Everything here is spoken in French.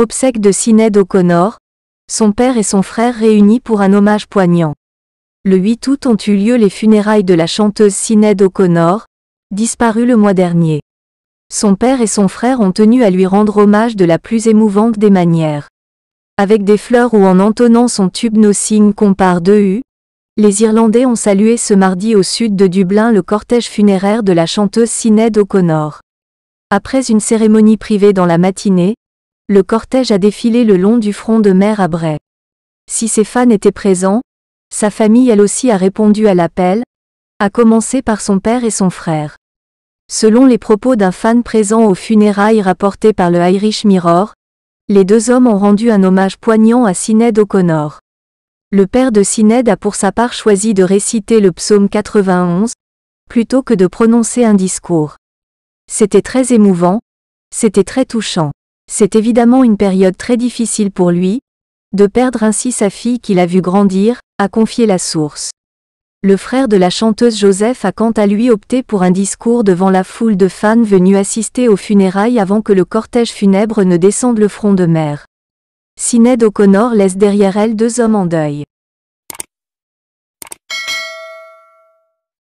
Obsèque de Sinéad O'Connor, son père et son frère réunis pour un hommage poignant. Le 8 août ont eu lieu les funérailles de la chanteuse Sinéad O'Connor, disparue le mois dernier. Son père et son frère ont tenu à lui rendre hommage de la plus émouvante des manières. Avec des fleurs ou en entonnant son tube No Sign compare de U, les Irlandais ont salué ce mardi au sud de Dublin le cortège funéraire de la chanteuse Sinéad O'Connor. Après une cérémonie privée dans la matinée, le cortège a défilé le long du front de mer à Bray. Si ses fans étaient présents, sa famille elle aussi a répondu à l'appel, à commencer par son père et son frère. Selon les propos d'un fan présent aux funérailles rapporté par le Irish Mirror, les deux hommes ont rendu un hommage poignant à Sinéad O'Connor. Le père de Sinéad a pour sa part choisi de réciter le psaume 91, plutôt que de prononcer un discours. C'était très émouvant, c'était très touchant. C'est évidemment une période très difficile pour lui, de perdre ainsi sa fille qu'il a vue grandir, a confié la source. Le frère de la chanteuse Joseph a quant à lui opté pour un discours devant la foule de fans venus assister aux funérailles avant que le cortège funèbre ne descende le front de mer. Sinead O'Connor laisse derrière elle deux hommes en deuil.